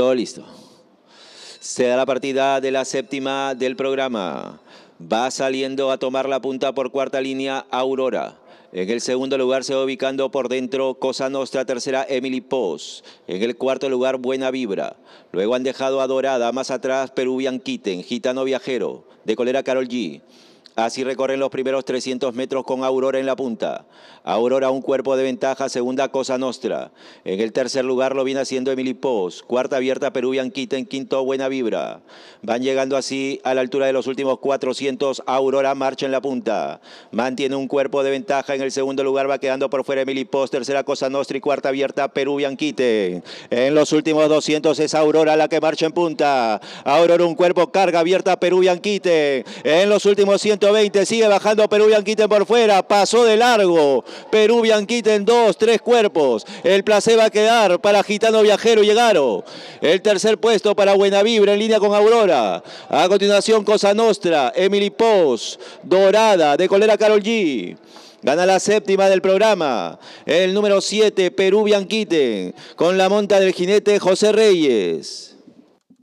Todo listo. Se da la partida de la séptima del programa. Va saliendo a tomar la punta por cuarta línea Aurora. En el segundo lugar se va ubicando por dentro Cosa Nostra, tercera Emily Post. En el cuarto lugar Buena Vibra. Luego han dejado a Dorada, más atrás Peruvian Kitten, Gitano Viajero, de colera Carol G. Así recorren los primeros 300 metros con Aurora en la punta. Aurora un cuerpo de ventaja, segunda Cosa Nostra. En el tercer lugar lo viene haciendo Emily Cuarta abierta Peruvian Quita en quinto Buena Vibra. Van llegando así a la altura de los últimos 400. Aurora marcha en la punta. Mantiene un cuerpo de ventaja. En el segundo lugar va quedando por fuera Emily Tercera Cosa Nostra y cuarta abierta Peruvian Quite. En los últimos 200 es Aurora la que marcha en punta. Aurora un cuerpo carga abierta Peruvian Quite. En los últimos 100 20. Sigue bajando Perú Bianquiten por fuera. Pasó de largo. Perú Bianquiten dos, tres cuerpos. El placer va a quedar para Gitano Viajero Llegaron. El tercer puesto para vibra en línea con Aurora. A continuación Cosa Nostra, Emily Post. Dorada, de Colera Carol G. Gana la séptima del programa. El número 7, Perú Bianquite. con la monta del jinete José Reyes.